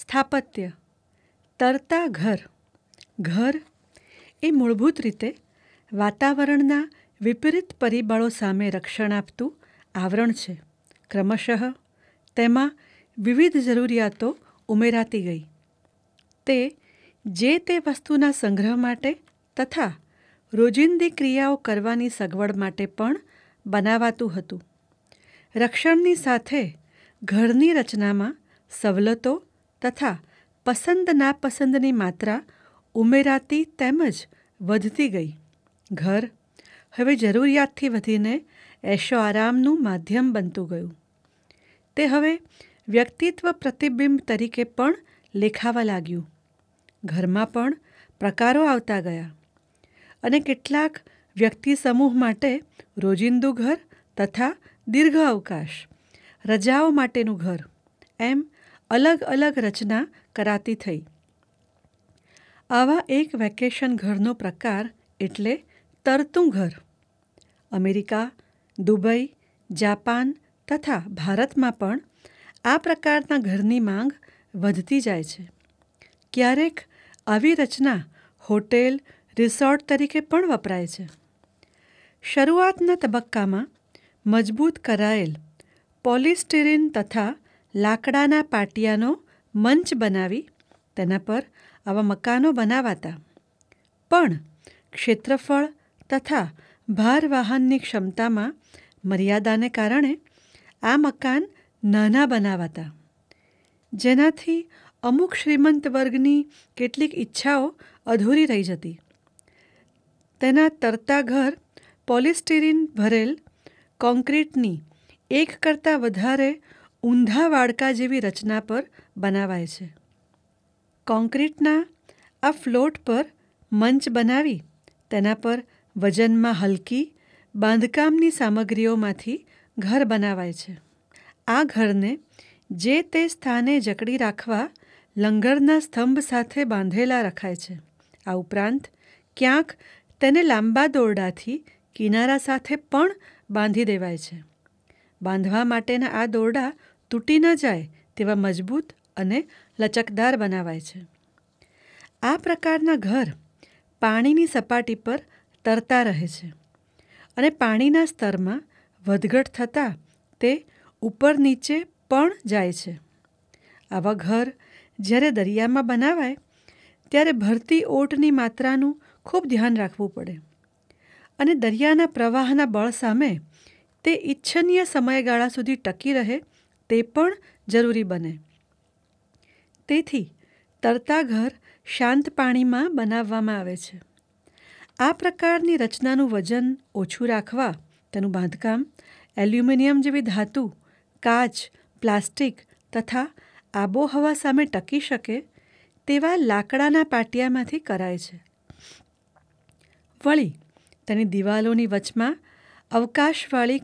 સ્થાપત્ય તરતા ઘર ઘર એ મૂળભૂત રીતે વાતાવરણના વિપરીત પરિબળો સામે રક્ષણ આપતું આવરણ છે ક્રમશઃ તેમાં વિવિધ જરૂરિયાતો ઉમેરાતી ગઈ તે જે તે વસ્તુના સંગ્રહ માટે તથા રોજિંદી ક્રિયાઓ કરવાની સગવડ માટે પણ બનાવાતું હતું રક્ષણની સાથે ઘરની રચનામાં સવલતો તથા પસંદ નાપસંદની માત્રા ઉમેરાતી તેમજ વધતી ગઈ ઘર હવે જરૂરિયાતથી વધીને એશો આરામનું માધ્યમ બનતું ગયું તે હવે વ્યક્તિત્વ પ્રતિબિંબ તરીકે પણ લેખાવા લાગ્યું ઘરમાં પણ પ્રકારો આવતા ગયા અને કેટલાક વ્યક્તિ સમૂહ માટે રોજિંદુ ઘર તથા દીર્ઘ અવકાશ રજાઓ માટેનું ઘર એમ અલગ અલગ રચના કરાતી થઈ આવા એક વેકેશન ઘરનો પ્રકાર એટલે તરતું ઘર અમેરિકા દુબઈ જાપાન તથા ભારતમાં પણ આ પ્રકારના ઘરની માંગ વધતી જાય છે ક્યારેક આવી રચના હોટેલ રિસોર્ટ તરીકે પણ વપરાય છે શરૂઆતના તબક્કામાં મજબૂત કરાયેલ પોલિસ્ટિરીન તથા લાકડાના પાટિયાનો મંચ બનાવી તેના પર આવા મકાનો બનાવાતા પણ ક્ષેત્રફળ તથા ભાર વાહનની ક્ષમતામાં મર્યાદાને કારણે આ મકાન નાના બનાવાતા જેનાથી અમુક શ્રીમંત વર્ગની કેટલીક ઈચ્છાઓ અધૂરી રહી જતી તેના તરતા ઘર પોલિસ્ટિરિન ભરેલ કોન્ક્રીટની એક કરતાં વધારે ઊંધા વાડકા જેવી રચના પર બનાવાય છે કોન્ક્રીટના આ ફ્લોટ પર મંચ બનાવી તેના પર વજનમાં હલકી બાંધકામની સામગ્રીઓમાંથી ઘર બનાવાય છે આ ઘરને જે તે સ્થાને જકડી રાખવા લંગરના સ્તંભ સાથે બાંધેલા રખાય છે આ ઉપરાંત ક્યાંક તેને લાંબા દોરડાથી કિનારા સાથે પણ બાંધી દેવાય છે બાંધવા માટેના આ દોરડા તૂટી ન જાય તેવા મજબૂત અને લચકદાર બનાવાય છે આ પ્રકારના ઘર પાણીની સપાટી પર તરતા રહે છે અને પાણીના સ્તરમાં વધઘટ થતાં તે ઉપર નીચે પણ જાય છે આવા ઘર જ્યારે દરિયામાં બનાવાય ત્યારે ભરતી ઓટની માત્રાનું ખૂબ ધ્યાન રાખવું પડે અને દરિયાના પ્રવાહના બળ સામે તે ઈચ્છનીય સમયગાળા સુધી ટકી રહે તે પણ જરૂરી બને તેથી તરતા ઘર શાંત પાણીમાં બનાવવામાં આવે છે આ પ્રકારની રચનાનું વજન ઓછું રાખવા તેનું બાંધકામ એલ્યુમિનિયમ જેવી ધાતુ કાચ પ્લાસ્ટિક તથા આબોહવા સામે ટકી શકે તેવા લાકડાના પાટિયામાંથી કરાય છે વળી તેની દિવાલોની વચમાં અવકાશવાળી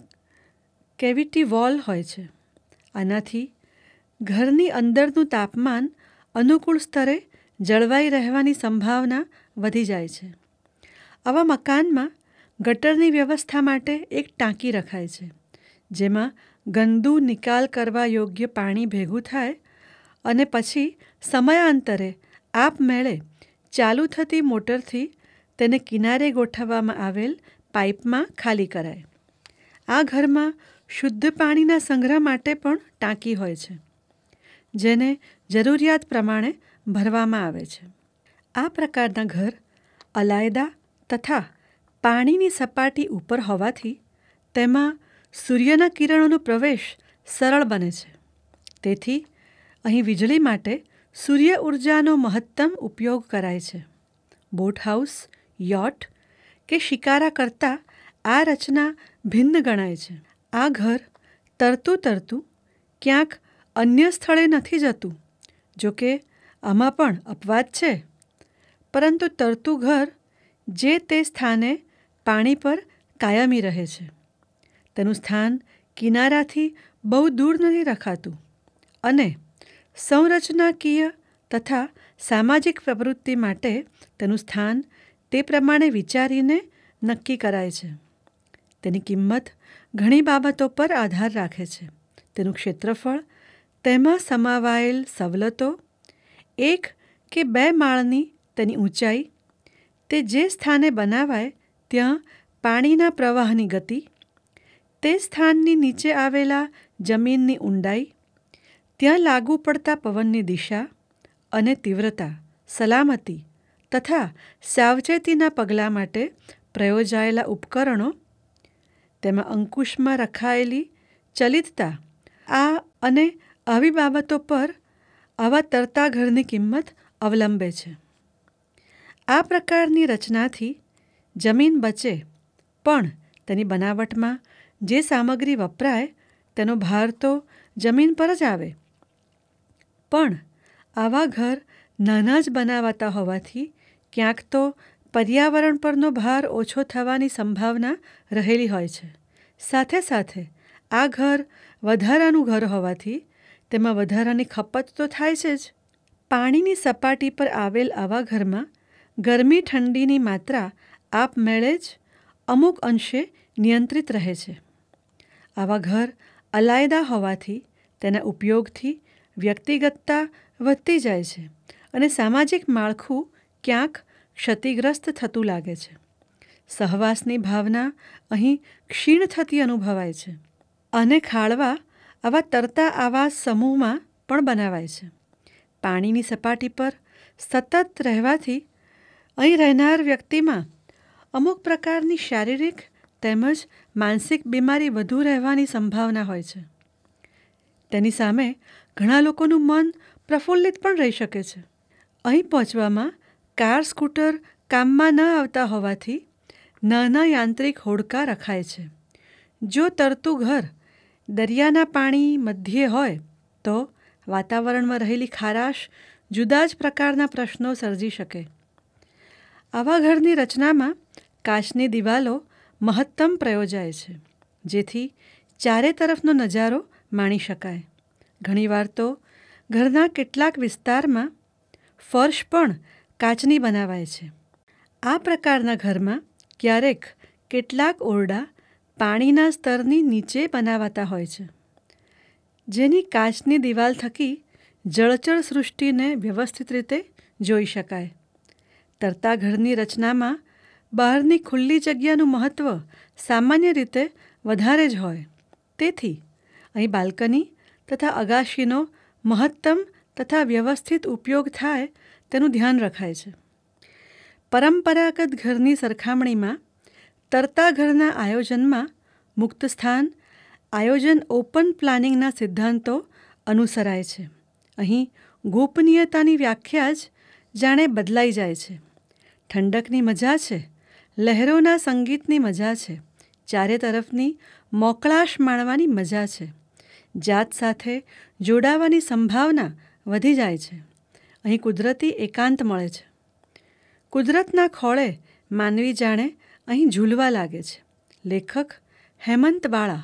કેવિટી વોલ હોય છે આનાથી ઘરની અંદરનું તાપમાન અનુકૂળ સ્તરે જળવાઈ રહેવાની સંભાવના વધી જાય છે આવા મકાનમાં ગટરની વ્યવસ્થા માટે એક ટાંકી રખાય છે જેમાં ગંદુ નિકાલ કરવા યોગ્ય પાણી ભેગું થાય અને પછી સમયાંતરે આપમેળે ચાલુ થતી મોટરથી તેને કિનારે ગોઠવવામાં આવેલ પાઇપમાં ખાલી કરાય આ ઘરમાં શુદ્ધ પાણીના સંગ્રહ માટે પણ ટાંકી હોય છે જેને જરૂરિયાત પ્રમાણે ભરવામાં આવે છે આ પ્રકારના ઘર અલાયદા તથા પાણીની સપાટી ઉપર હોવાથી તેમાં સૂર્યના કિરણોનો પ્રવેશ સરળ બને છે તેથી અહીં વીજળી માટે સૂર્ય ઉર્જાનો મહત્તમ ઉપયોગ કરાય છે બોટ હાઉસ યોટ કે શિકારા કરતાં આ રચના ભિન્ન ગણાય છે આ ઘર તરતું તરતું ક્યાંક અન્ય સ્થળે નથી જતું જોકે આમાં પણ અપવાદ છે પરંતુ તરતું ઘર જે તે સ્થાને પાણી પર કાયમી રહે છે તેનું સ્થાન કિનારાથી બહુ દૂર નથી રખાતું અને સંરચનાકીય તથા સામાજિક પ્રવૃત્તિ માટે તેનું સ્થાન તે પ્રમાણે વિચારીને નક્કી કરાય છે તેની કિંમત ઘણી બાબતો પર આધાર રાખે છે તેનું ક્ષેત્રફળ તેમાં સમાવાયેલ સવલતો એક કે બે માળની તેની ઊંચાઈ તે જે સ્થાને બનાવાય ત્યાં પાણીના પ્રવાહની ગતિ તે સ્થાનની નીચે આવેલા જમીનની ઊંડાઈ ત્યાં લાગુ પડતા પવનની દિશા અને તીવ્રતા સલામતી તથા સાવચેતીના પગલાં માટે પ્રયોજાયેલા ઉપકરણો તેમાં અંકુશમાં રખાયેલી ચલિતતા આ અને આવી બાબતો પર આવા તરતા ઘરની કિંમત અવલંબે છે આ પ્રકારની રચનાથી જમીન બચે પણ તેની બનાવટમાં જે સામગ્રી વપરાય તેનો ભાર તો જમીન પર જ આવે પણ આવા ઘર નાના જ બનાવાતા હોવાથી ક્યાંક તો પર્યાવરણ પરનો ભાર ઓછો થવાની સંભાવના રહેલી હોય છે સાથે સાથે આ ઘર વધારાનું ઘર હોવાથી તેમાં વધારાની ખપત તો થાય છે જ પાણીની સપાટી પર આવેલ આવા ઘરમાં ગરમી ઠંડીની માત્રા આપમેળે જ અમુક અંશે નિયંત્રિત રહે છે આવા ઘર અલાયદા હોવાથી તેના ઉપયોગથી વ્યક્તિગતતા વધતી જાય છે અને સામાજિક માળખું ક્યાંક ક્ષતિગ્રસ્ત થતું લાગે છે સહવાસની ભાવના અહીં ક્ષીણ થતી અનુભવાય છે અને ખાળવા આવા તરતા આવા સમૂહમાં પણ બનાવાય છે પાણીની સપાટી પર સતત રહેવાથી અહીં રહેનાર વ્યક્તિમાં અમુક પ્રકારની શારીરિક તેમજ માનસિક બીમારી વધુ રહેવાની સંભાવના હોય છે તેની સામે ઘણા લોકોનું મન પ્રફુલ્લિત પણ રહી શકે છે અહીં પહોંચવામાં કાર સ્કૂટર કામમાં ન આવતા હોવાથી નાના યાંત્રિક હોડકા રખાય છે જો તરતું ઘર દરિયાના પાણી મધ્યે હોય તો વાતાવરણમાં રહેલી ખારાશ જુદા જ પ્રકારના પ્રશ્નો સર્જી શકે આવા ઘરની રચનામાં કાચની દિવાલો મહત્તમ પ્રયોજાય છે જેથી ચારે તરફનો નજારો માણી શકાય ઘણીવાર તો ઘરના કેટલાક વિસ્તારમાં ફર્શ પણ કાચની બનાવાય છે આ પ્રકારના ઘરમાં ક્યારેક કેટલાક ઓરડા પાણીના સ્તરની નીચે બનાવાતા હોય છે જેની કાચની દિવાલ થકી જળચર સૃષ્ટિને વ્યવસ્થિત રીતે જોઈ શકાય તરતા ઘરની રચનામાં બહારની ખુલ્લી જગ્યાનું મહત્ત્વ સામાન્ય રીતે વધારે જ હોય તેથી અહીં બાલ્કની તથા અગાશીનો મહત્તમ તથા વ્યવસ્થિત ઉપયોગ થાય તેનું ધ્યાન રખાય છે પરંપરાગત ઘરની સરખામણીમાં તરતા ઘરના આયોજનમાં મુક્ત સ્થાન આયોજન ઓપન પ્લાનિંગના સિદ્ધાંતો અનુસરાય છે અહીં ગોપનીયતાની વ્યાખ્યા જ જાણે બદલાઈ જાય છે ઠંડકની મજા છે લહેરોના સંગીતની મજા છે ચારે તરફની મોકળાશ માણવાની મજા છે જાત સાથે જોડાવાની સંભાવના વધી જાય છે અહીં કુદરતી એકાંત મળે છે કુદરતના ખોળે માનવી જાણે અહીં ઝૂલવા લાગે છે લેખક હેમંત બાળા